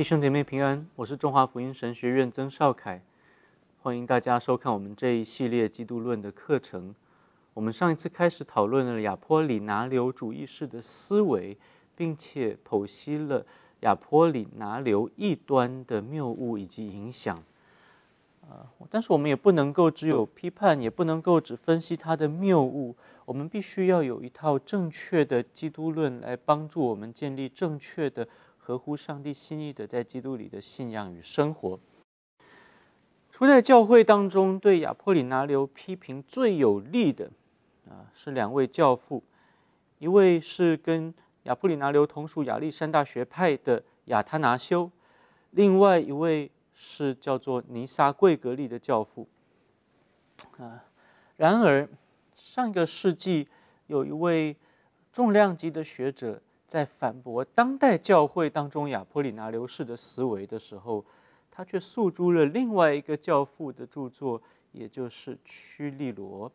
弟兄姐妹平安，我是中华福音神学院曾少凯，欢迎大家收看我们这一系列基督论的课程。我们上一次开始讨论了亚坡里拿流主义式的思维，并且剖析了亚坡里拿流异端的谬误以及影响。呃，但是我们也不能够只有批判，也不能够只分析他的谬误，我们必须要有一套正确的基督论来帮助我们建立正确的。合乎上帝心意的，在基督里的信仰与生活。初在教会当中，对亚波里拿流批评最有力的啊，是两位教父，一位是跟亚波里拿流同属亚历山大学派的亚他拿修，另外一位是叫做尼撒贵格利的教父。啊，然而上个世纪有一位重量级的学者。在反驳当代教会当中亚波里拿流式的思维的时候，他却诉诸了另外一个教父的著作，也就是屈利罗。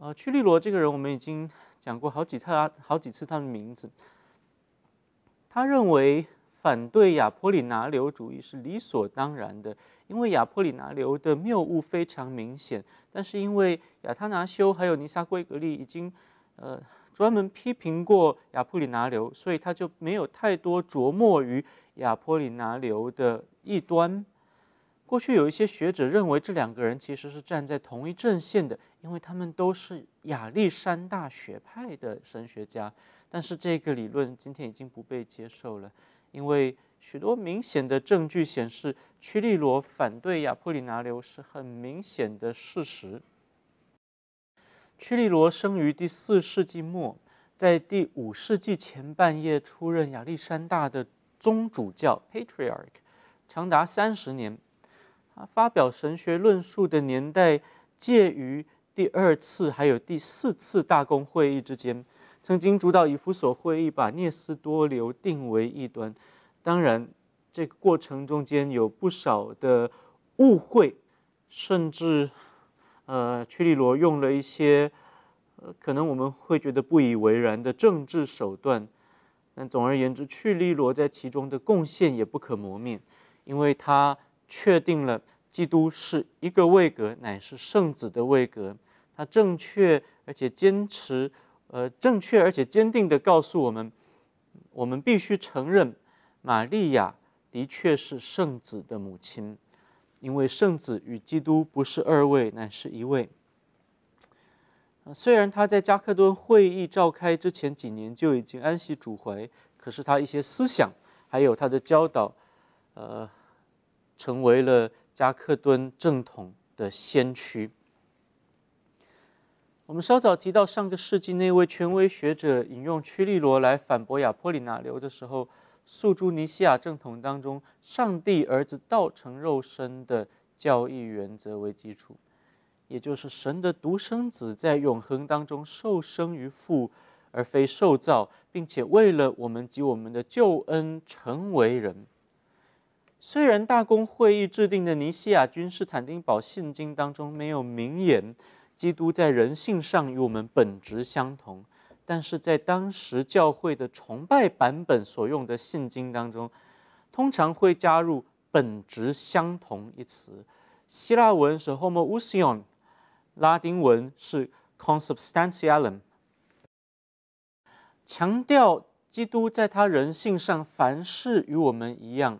呃，屈利罗这个人，我们已经讲过好几他好几次他的名字。他认为反对亚波里拿流主义是理所当然的，因为亚波里拿流的谬误非常明显。但是因为亚他拿修还有尼撒、圭格利已经，呃。专门批评过亚布里拿流，所以他就没有太多琢磨于亚布里拿流的异端。过去有一些学者认为这两个人其实是站在同一阵线的，因为他们都是亚历山大学派的神学家。但是这个理论今天已经不被接受了，因为许多明显的证据显示，屈利罗反对亚布里拿流是很明显的事实。屈利罗生于第四世纪末，在第五世纪前半叶出任亚历山大的宗主教 （Patriarch），长达三十年。他发表神学论述的年代介于第二次还有第四次大公会议之间。曾经主导以弗所会议，把涅斯多留定为异端。当然，这个过程中间有不少的误会，甚至。呃，屈利罗用了一些，呃，可能我们会觉得不以为然的政治手段，但总而言之，屈利罗在其中的贡献也不可磨灭，因为他确定了基督是一个位格，乃是圣子的位格，他正确而且坚持，呃，正确而且坚定地告诉我们，我们必须承认，玛利亚的确是圣子的母亲。因为圣子与基督不是二位，乃是一位。虽然他在加克顿会议召开之前几年就已经安息主怀，可是他一些思想还有他的教导，呃，成为了加克顿正统的先驱。我们稍早提到上个世纪那位权威学者引用屈利罗来反驳亚波里那流的时候。诉诸尼西亚正统当中，上帝儿子道成肉身的教义原则为基础，也就是神的独生子在永恒当中受生于父，而非受造，并且为了我们及我们的救恩成为人。虽然大公会议制定的尼西亚君士坦丁堡信经当中没有明言，基督在人性上与我们本质相同。但是在当时教会的崇拜版本所用的信经当中，通常会加入“本质相同”一词。希腊文是 homoousion，拉丁文是 consubstantialum，强调基督在他人性上凡事与我们一样，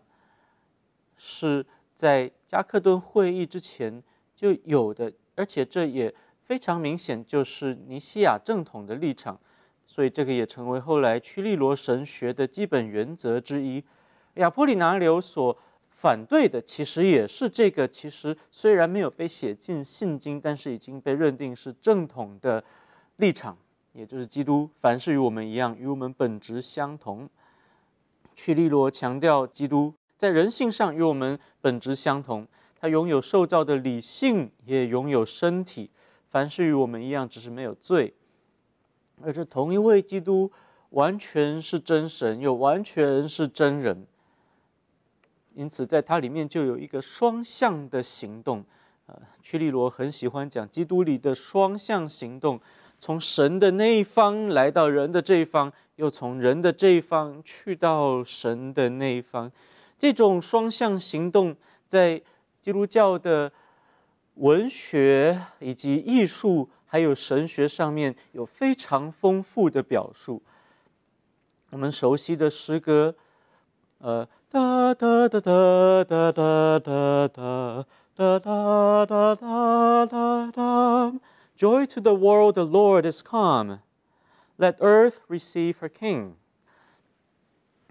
是在加克顿会议之前就有的，而且这也非常明显，就是尼西亚正统的立场。所以这个也成为后来屈利罗神学的基本原则之一。亚波里拿流所反对的，其实也是这个。其实虽然没有被写进信经，但是已经被认定是正统的立场，也就是基督凡事与我们一样，与我们本质相同。屈利罗强调，基督在人性上与我们本质相同，他拥有受造的理性，也拥有身体，凡事与我们一样，只是没有罪。而这同一位基督，完全是真神，又完全是真人。因此，在他里面就有一个双向的行动。呃，屈利罗很喜欢讲基督里的双向行动，从神的那一方来到人的这一方，又从人的这一方去到神的那一方。这种双向行动，在基督教的文学以及艺术。还有神学上面有非常丰富的表述我们熟悉的诗歌呃哒哒哒哒哒哒哒哒哒哒哒哒哒哒 joy to the world the lord is come let earth receive her king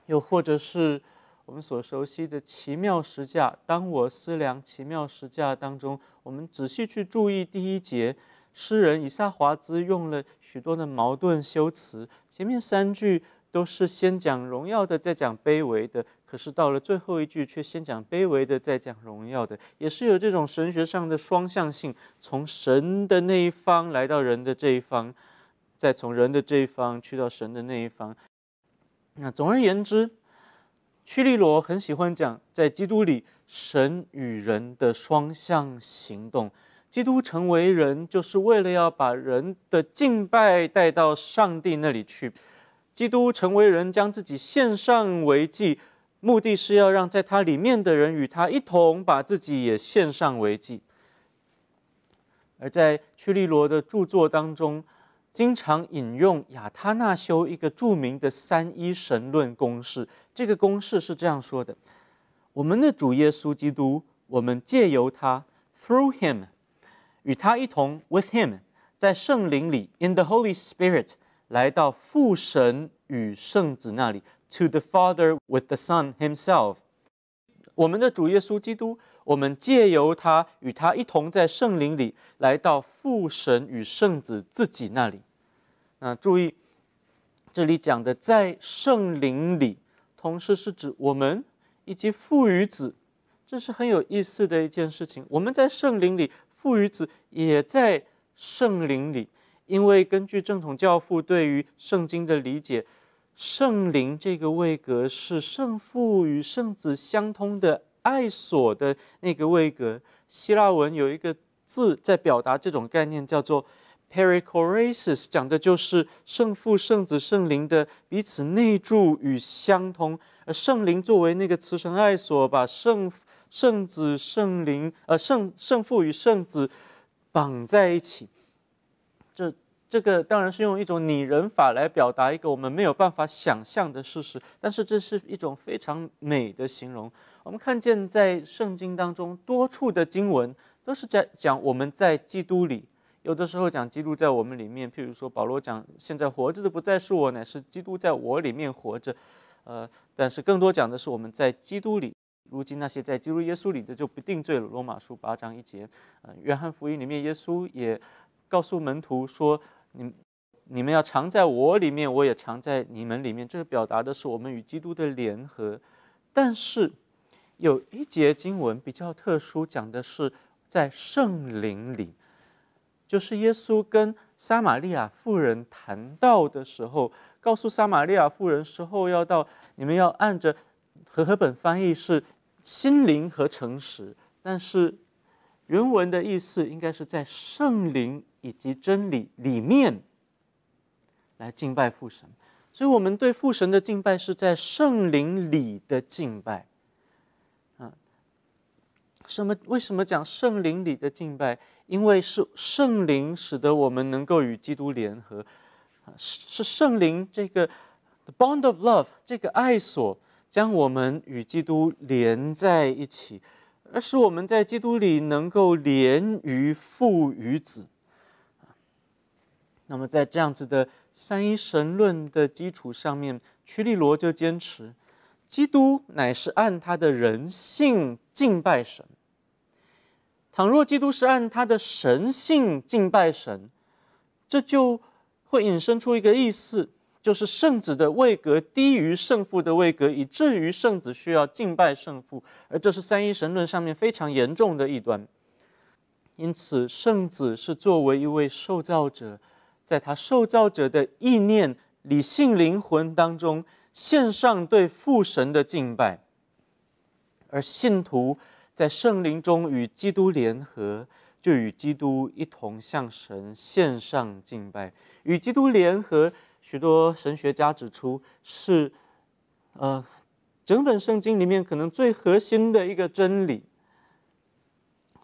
又或者是我们所熟悉的奇妙石架当我思量奇妙石架当中我们仔细去注意第一节诗人以萨华兹用了许多的矛盾修辞，前面三句都是先讲荣耀的，再讲卑微的，可是到了最后一句却先讲卑微的，再讲荣耀的，也是有这种神学上的双向性，从神的那一方来到人的这一方，再从人的这一方去到神的那一方。那总而言之，屈利罗很喜欢讲在基督里神与人的双向行动。基督成为人，就是为了要把人的敬拜带到上帝那里去。基督成为人，将自己献上为祭，目的是要让在他里面的人与他一同把自己也献上为祭。而在屈利罗的著作当中，经常引用亚他那修一个著名的三一神论公式。这个公式是这样说的：“我们的主耶稣基督，我们借由他 t h r o u g h Him）。”与他一同，with him，在圣灵里，in the Holy Spirit，来到父神与圣子那里，to the Father with the Son Himself。我们的主耶稣基督，我们借由他与他一同在圣灵里来到父神与圣子自己那里。那注意，这里讲的在圣灵里，同时是指我们以及父与子。这是很有意思的一件事情。我们在圣灵里。父与子也在圣灵里，因为根据正统教父对于圣经的理解，圣灵这个位格是圣父与圣子相通的爱所的那个位格。希腊文有一个字在表达这种概念，叫做 p a r a o r e s i s 讲的就是圣父、圣子、圣灵的彼此内住与相通。而圣灵作为那个慈神爱所，把圣圣子、圣灵，呃，圣圣父与圣子绑在一起，这这个当然是用一种拟人法来表达一个我们没有办法想象的事实，但是这是一种非常美的形容。我们看见在圣经当中多处的经文都是在讲我们在基督里，有的时候讲基督在我们里面，譬如说保罗讲现在活着的不再是我，乃是基督在我里面活着，呃，但是更多讲的是我们在基督里。如今那些在基督耶稣里的就不定罪了。罗马书八章一节，呃，约翰福音里面耶稣也告诉门徒说：“你你们要常在我里面，我也常在你们里面。”这个表达的是我们与基督的联合。但是有一节经文比较特殊，讲的是在圣灵里，就是耶稣跟撒玛利亚妇人谈到的时候，告诉撒玛利亚妇人，时候要到，你们要按着和合本翻译是。心灵和诚实，但是原文的意思应该是在圣灵以及真理里面来敬拜父神，所以，我们对父神的敬拜是在圣灵里的敬拜。啊，什么？为什么讲圣灵里的敬拜？因为是圣灵使得我们能够与基督联合，是圣灵这个 the bond of love 这个爱所。将我们与基督连在一起，而使我们在基督里能够连于父与子。那么在这样子的三一神论的基础上面，屈利罗就坚持，基督乃是按他的人性敬拜神。倘若基督是按他的神性敬拜神，这就会引申出一个意思。就是圣子的位格低于圣父的位格，以至于圣子需要敬拜圣父，而这是三一神论上面非常严重的一端。因此，圣子是作为一位受造者，在他受造者的意念、理性、灵魂当中献上对父神的敬拜；而信徒在圣灵中与基督联合，就与基督一同向神献上敬拜，与基督联合。许多神学家指出，是，呃，整本圣经里面可能最核心的一个真理。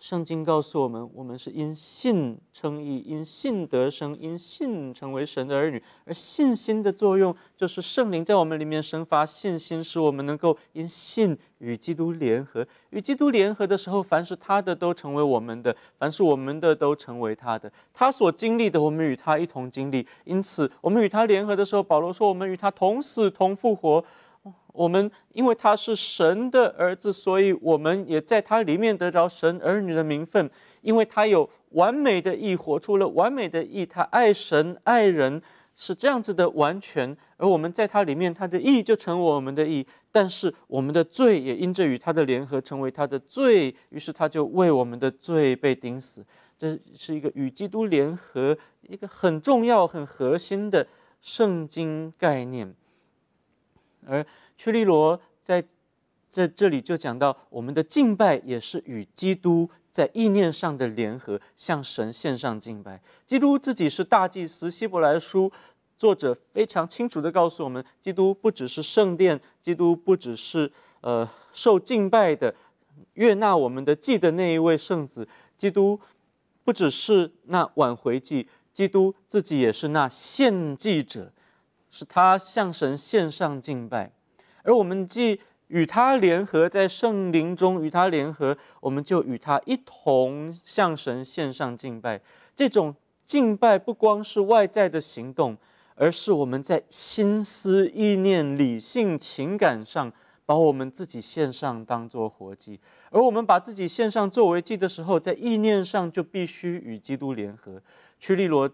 圣经告诉我们，我们是因信称义，因信得生，因信成为神的儿女。而信心的作用，就是圣灵在我们里面生发信心，使我们能够因信与基督联合。与基督联合的时候，凡是他的都成为我们的，凡是我们的都成为他的。他所经历的，我们与他一同经历。因此，我们与他联合的时候，保罗说，我们与他同死同复活。我们因为他是神的儿子，所以我们也在他里面得着神儿女的名分。因为他有完美的意，活出了完美的意，他爱神爱人是这样子的完全。而我们在他里面，他的意就成我们的意，但是我们的罪也因着与他的联合成为他的罪，于是他就为我们的罪被钉死。这是一个与基督联合，一个很重要、很核心的圣经概念。而屈利罗在在这里就讲到，我们的敬拜也是与基督在意念上的联合，向神献上敬拜。基督自己是大祭司，希伯来书作者非常清楚的告诉我们，基督不只是圣殿，基督不只是呃受敬拜的、悦纳我们的祭的那一位圣子，基督不只是那挽回祭，基督自己也是那献祭者。是他向神献上敬拜，而我们既与他联合，在圣灵中与他联合，我们就与他一同向神献上敬拜。这种敬拜不光是外在的行动，而是我们在心思意念、理性、情感上把我们自己献上，当做活祭。而我们把自己献上作为祭的时候，在意念上就必须与基督联合。屈利罗。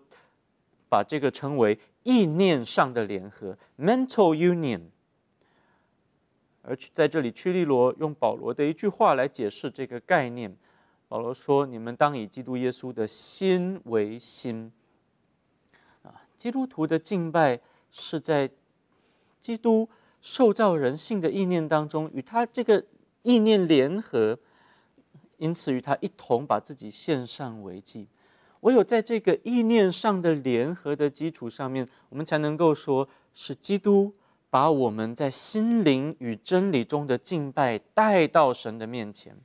把这个称为意念上的联合 （mental union），而在这里，屈利罗用保罗的一句话来解释这个概念。保罗说：“你们当以基督耶稣的心为心。”啊，基督徒的敬拜是在基督受造人性的意念当中，与他这个意念联合，因此与他一同把自己献上为祭。唯有在这个意念上的联合的基础上面，我们才能够说是基督把我们在心灵与真理中的敬拜带到神的面前。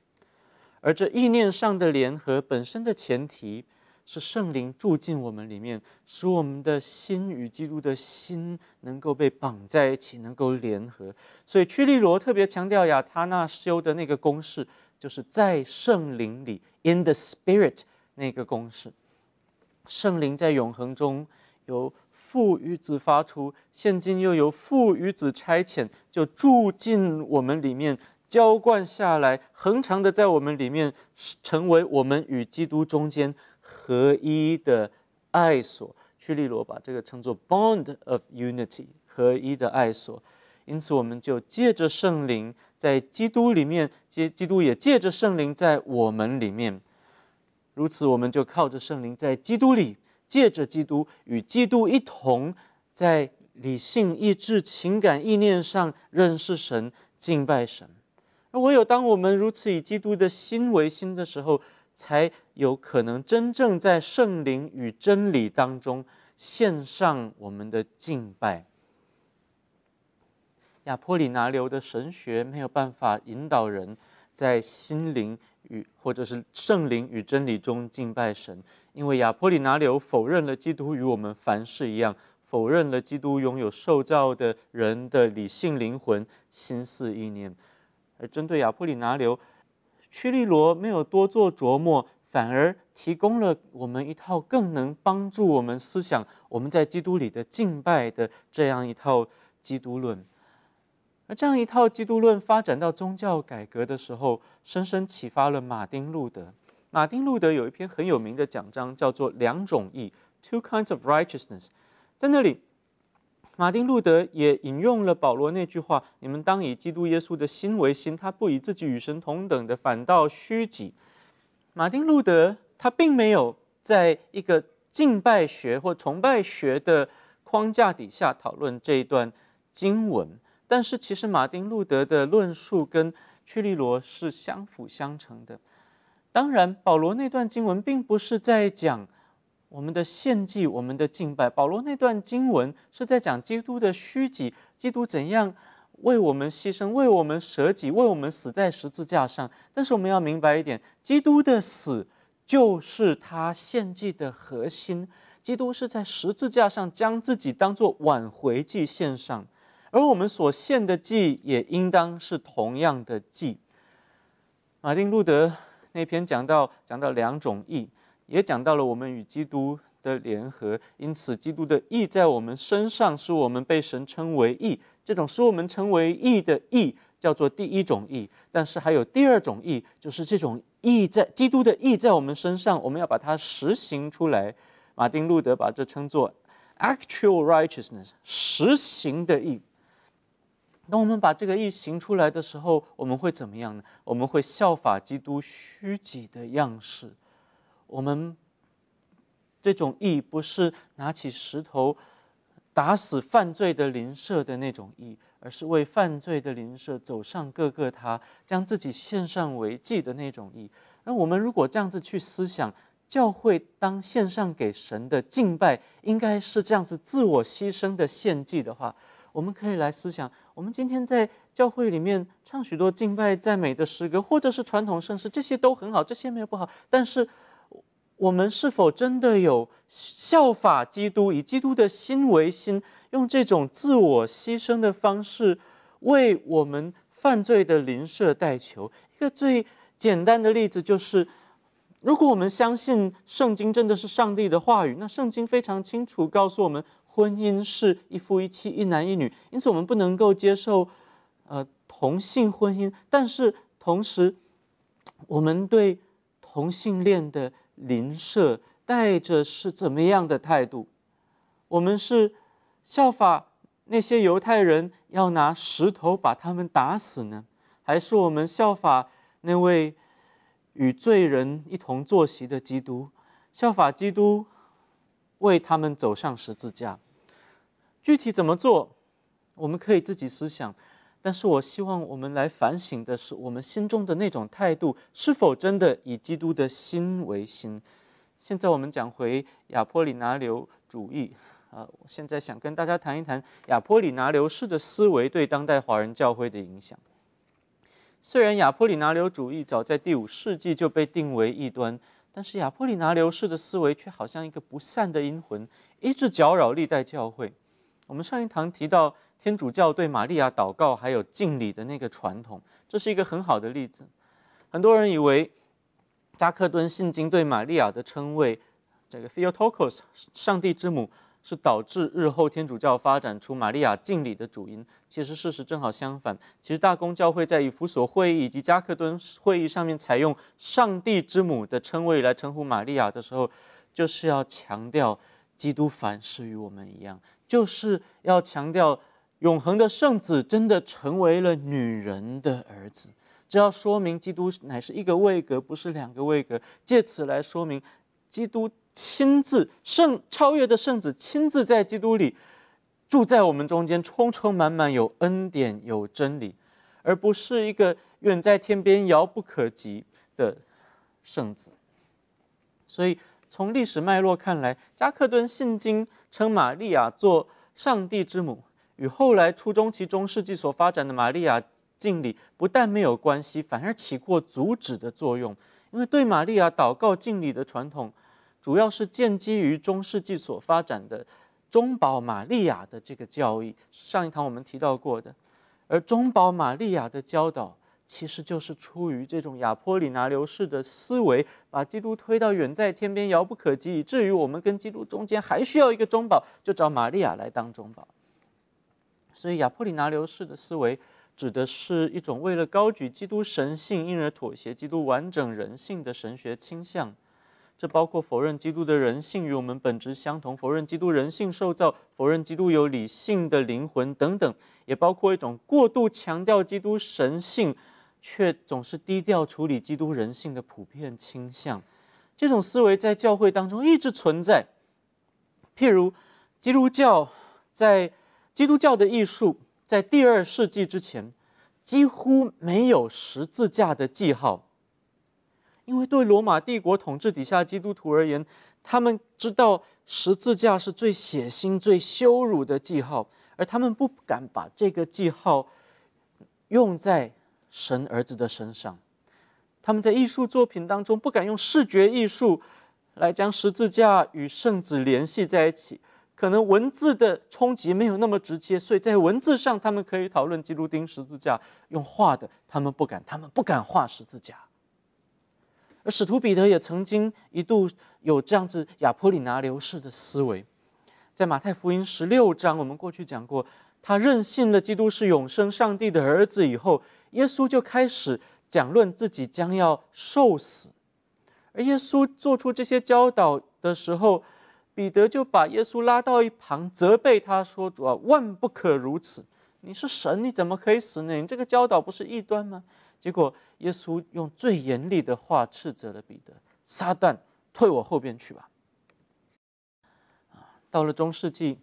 而这意念上的联合本身的前提是圣灵住进我们里面，使我们的心与基督的心能够被绑在一起，能够联合。所以，屈利罗特别强调亚他那修的那个公式，就是在圣灵里 （in the Spirit） 那个公式。圣灵在永恒中由父与子发出，现今又由父与子差遣，就住进我们里面，浇灌下来，恒长的在我们里面，成为我们与基督中间合一的爱所。屈利罗把这个称作 bond of unity，合一的爱所。因此，我们就借着圣灵在基督里面，基基督也借着圣灵在我们里面。如此，我们就靠着圣灵，在基督里，借着基督与基督一同，在理性、意志、情感、意念上认识神、敬拜神。而唯有当我们如此以基督的心为心的时候，才有可能真正在圣灵与真理当中献上我们的敬拜。亚波里拿流的神学没有办法引导人在心灵。与或者是圣灵与真理中敬拜神，因为亚波里拿流否认了基督与我们凡事一样，否认了基督拥有受造的人的理性、灵魂、心思、意念。而针对亚波里拿流，屈利罗没有多做琢磨，反而提供了我们一套更能帮助我们思想我们在基督里的敬拜的这样一套基督论。而这样一套基督论发展到宗教改革的时候，深深启发了马丁路德。马丁路德有一篇很有名的讲章，叫做《两种义》（Two Kinds of Righteousness）。在那里，马丁路德也引用了保罗那句话：“你们当以基督耶稣的心为心，他不以自己与神同等的，反倒虚己。”马丁路德他并没有在一个敬拜学或崇拜学的框架底下讨论这一段经文。但是其实马丁路德的论述跟屈利罗是相辅相成的。当然，保罗那段经文并不是在讲我们的献祭、我们的敬拜，保罗那段经文是在讲基督的虚己，基督怎样为我们牺牲、为我们舍己、为我们死在十字架上。但是我们要明白一点，基督的死就是他献祭的核心。基督是在十字架上将自己当做挽回祭献上。而我们所献的祭也应当是同样的祭。马丁路德那篇讲到讲到两种义，也讲到了我们与基督的联合。因此，基督的义在我们身上，是我们被神称为义。这种使我们称为义的义，叫做第一种义。但是还有第二种义，就是这种义在基督的义在我们身上，我们要把它实行出来。马丁路德把这称作 actual righteousness，实行的义。当我们把这个意行出来的时候，我们会怎么样呢？我们会效法基督虚己的样式，我们这种义不是拿起石头打死犯罪的邻舍的那种义，而是为犯罪的邻舍走上各个他，将自己献上为祭的那种义。那我们如果这样子去思想，教会当献上给神的敬拜，应该是这样子自我牺牲的献祭的话。我们可以来思想，我们今天在教会里面唱许多敬拜、赞美的诗歌，或者是传统圣诗，这些都很好，这些没有不好。但是，我们是否真的有效法基督，以基督的心为心，用这种自我牺牲的方式为我们犯罪的邻舍代求？一个最简单的例子就是，如果我们相信圣经真的是上帝的话语，那圣经非常清楚告诉我们。婚姻是一夫一妻、一男一女，因此我们不能够接受，呃，同性婚姻。但是同时，我们对同性恋的邻舍带着是怎么样的态度？我们是效法那些犹太人要拿石头把他们打死呢，还是我们效法那位与罪人一同坐席的基督？效法基督。为他们走上十字架，具体怎么做，我们可以自己思想。但是我希望我们来反省的是，我们心中的那种态度是否真的以基督的心为心。现在我们讲回亚波里拿流主义，呃，我现在想跟大家谈一谈亚波里拿流式的思维对当代华人教会的影响。虽然亚波里拿流主义早在第五世纪就被定为异端。但是亚波里拿流士的思维却好像一个不散的阴魂，一直搅扰历代教会。我们上一堂提到天主教对玛利亚祷告还有敬礼的那个传统，这是一个很好的例子。很多人以为扎克顿信经对玛利亚的称谓，这个 Theotokos（ 上帝之母）。是导致日后天主教发展出玛利亚敬礼的主因。其实事实正好相反。其实大公教会在以弗所会议以及加克敦会议上面采用“上帝之母”的称谓来称呼玛利亚的时候，就是要强调基督凡事与我们一样，就是要强调永恒的圣子真的成为了女人的儿子，这要说明基督乃是一个位格，不是两个位格，借此来说明基督。亲自圣超越的圣子亲自在基督里住在我们中间，充充满满有恩典有真理，而不是一个远在天边遥不可及的圣子。所以从历史脉络看来，加克顿信经称玛利亚做上帝之母，与后来初中期中世纪所发展的玛利亚敬礼不但没有关系，反而起过阻止的作用，因为对玛利亚祷告敬礼的传统。主要是建基于中世纪所发展的中保玛利亚的这个教义，上一堂我们提到过的。而中保玛利亚的教导，其实就是出于这种亚波里拿流式的思维，把基督推到远在天边、遥不可及，以至于我们跟基督中间还需要一个中保，就找玛利亚来当中保。所以，亚波里拿流式的思维，指的是一种为了高举基督神性，因而妥协基督完整人性的神学倾向。这包括否认基督的人性与我们本质相同，否认基督人性受造，否认基督有理性的灵魂等等，也包括一种过度强调基督神性，却总是低调处理基督人性的普遍倾向。这种思维在教会当中一直存在。譬如，基督教在基督教的艺术在第二世纪之前几乎没有十字架的记号。因为对罗马帝国统治底下基督徒而言，他们知道十字架是最血腥、最羞辱的记号，而他们不敢把这个记号用在神儿子的身上。他们在艺术作品当中不敢用视觉艺术来将十字架与圣子联系在一起，可能文字的冲击没有那么直接，所以在文字上他们可以讨论基督钉十字架，用画的他们不敢，他们不敢画十字架。而使徒彼得也曾经一度有这样子亚波里拿流式的思维，在马太福音十六章，我们过去讲过，他认信了基督是永生上帝的儿子以后，耶稣就开始讲论自己将要受死。而耶稣做出这些教导的时候，彼得就把耶稣拉到一旁，责备他说：“主啊，万不可如此！你是神，你怎么可以死呢？你这个教导不是异端吗？”结果，耶稣用最严厉的话斥责了彼得：“撒旦，退我后边去吧！”到了中世纪，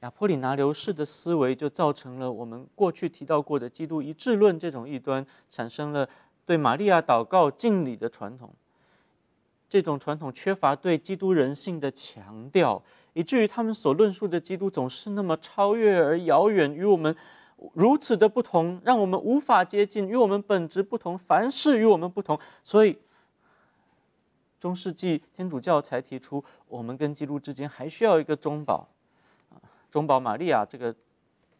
亚波里拿流士的思维就造成了我们过去提到过的“基督一致论”这种异端，产生了对玛利亚祷告敬礼的传统。这种传统缺乏对基督人性的强调，以至于他们所论述的基督总是那么超越而遥远，与我们。如此的不同，让我们无法接近。与我们本质不同，凡事与我们不同，所以中世纪天主教才提出我们跟基督之间还需要一个中保，中保玛利亚这个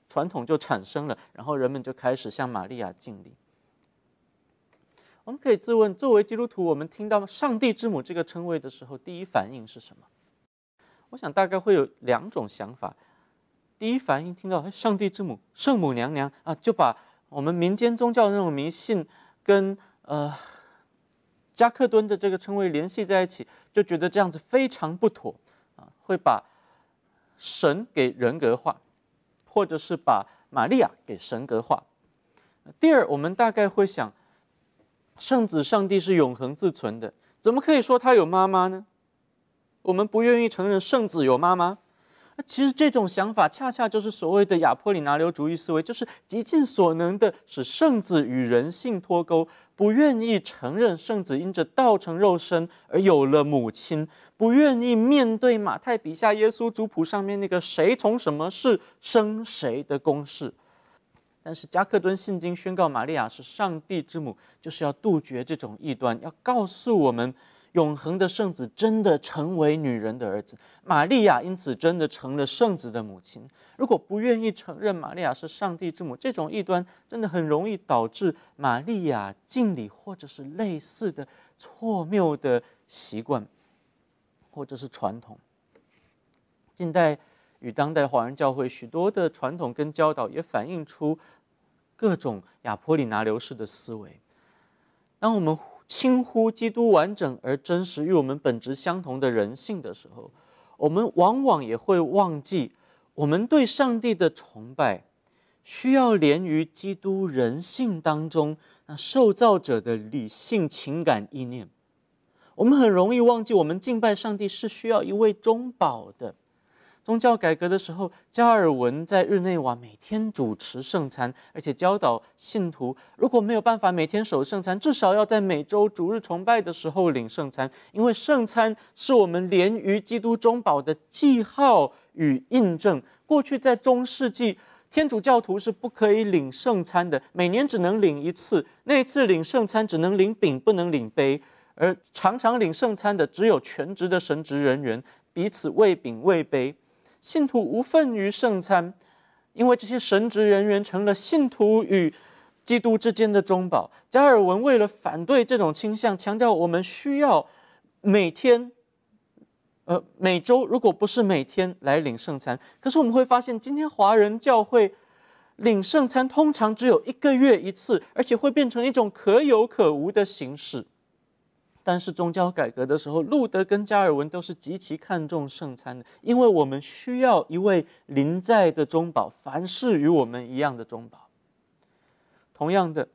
传统就产生了。然后人们就开始向玛利亚敬礼。我们可以自问，作为基督徒，我们听到“上帝之母”这个称谓的时候，第一反应是什么？我想大概会有两种想法。第一反应听到“上帝之母”“圣母娘娘”啊，就把我们民间宗教那种迷信跟呃加克敦的这个称谓联系在一起，就觉得这样子非常不妥啊，会把神给人格化，或者是把玛利亚给神格化。第二，我们大概会想，圣子上帝是永恒自存的，怎么可以说他有妈妈呢？我们不愿意承认圣子有妈妈。其实这种想法恰恰就是所谓的亚坡里拿流主义思维，就是极尽所能的使圣子与人性脱钩，不愿意承认圣子因着道成肉身而有了母亲，不愿意面对马太笔下耶稣族谱上面那个谁从什么是生谁的公式。但是加克敦信经宣告玛利亚是上帝之母，就是要杜绝这种异端，要告诉我们。永恒的圣子真的成为女人的儿子，玛利亚因此真的成了圣子的母亲。如果不愿意承认玛利亚是上帝之母，这种异端真的很容易导致玛利亚敬礼或者是类似的错谬的习惯，或者是传统。近代与当代华人教会许多的传统跟教导也反映出各种亚坡里拿流式的思维。当我们。轻乎基督完整而真实与我们本质相同的人性的时候，我们往往也会忘记，我们对上帝的崇拜需要连于基督人性当中那受造者的理性、情感、意念。我们很容易忘记，我们敬拜上帝是需要一位中保的。宗教改革的时候，加尔文在日内瓦每天主持圣餐，而且教导信徒：如果没有办法每天守圣餐，至少要在每周主日崇拜的时候领圣餐，因为圣餐是我们连于基督中保的记号与印证。过去在中世纪，天主教徒是不可以领圣餐的，每年只能领一次，那一次领圣餐只能领饼不能领杯，而常常领圣餐的只有全职的神职人员，彼此喂饼喂杯。信徒无份于圣餐，因为这些神职人员成了信徒与基督之间的中保。加尔文为了反对这种倾向，强调我们需要每天，呃，每周，如果不是每天来领圣餐。可是我们会发现，今天华人教会领圣餐通常只有一个月一次，而且会变成一种可有可无的形式。但是宗教改革的时候，路德跟加尔文都是极其看重圣餐的，因为我们需要一位临在的中保，凡事与我们一样的中保。同样的，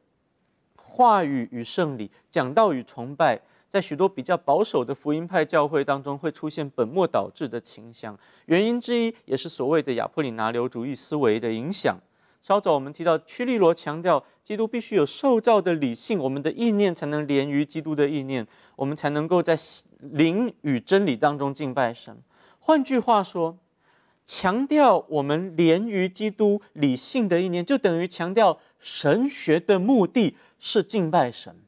话语与圣礼、讲道与崇拜，在许多比较保守的福音派教会当中会出现本末倒置的倾向，原因之一也是所谓的亚伯里拿流主义思维的影响。稍早我们提到，屈利罗强调，基督必须有受造的理性，我们的意念才能连于基督的意念，我们才能够在灵与真理当中敬拜神。换句话说，强调我们连于基督理性的意念，就等于强调神学的目的是敬拜神。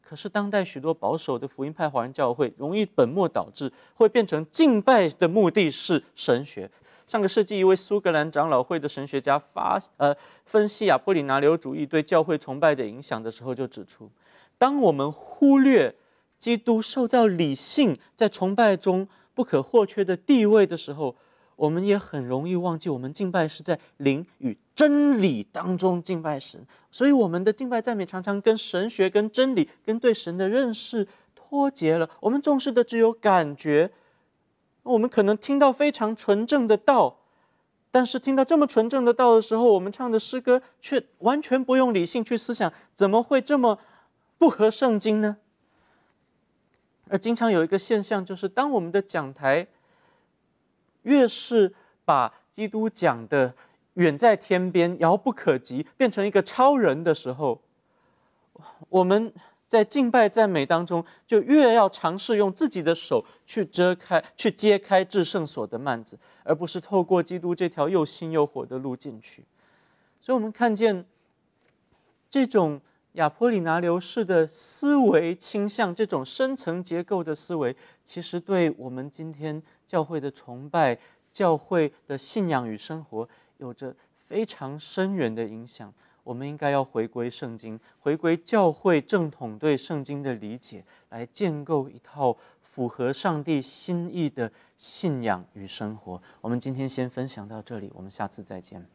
可是，当代许多保守的福音派华人教会容易本末倒置，会变成敬拜的目的是神学。上个世纪，一位苏格兰长老会的神学家发呃分析亚波里拿流主义对教会崇拜的影响的时候，就指出：当我们忽略基督受到理性在崇拜中不可或缺的地位的时候，我们也很容易忘记，我们敬拜是在灵与真理当中敬拜神。所以，我们的敬拜赞美常常跟神学、跟真理、跟对神的认识脱节了。我们重视的只有感觉。我们可能听到非常纯正的道，但是听到这么纯正的道的时候，我们唱的诗歌却完全不用理性去思想，怎么会这么不合圣经呢？而经常有一个现象，就是当我们的讲台越是把基督讲的远在天边、遥不可及，变成一个超人的时候，我们。在敬拜赞美当中，就越要尝试用自己的手去遮开、去揭开至圣所的幔子，而不是透过基督这条又新又火的路进去。所以，我们看见这种亚波里拿流式的思维倾向，这种深层结构的思维，其实对我们今天教会的崇拜、教会的信仰与生活，有着非常深远的影响。我们应该要回归圣经，回归教会正统对圣经的理解，来建构一套符合上帝心意的信仰与生活。我们今天先分享到这里，我们下次再见。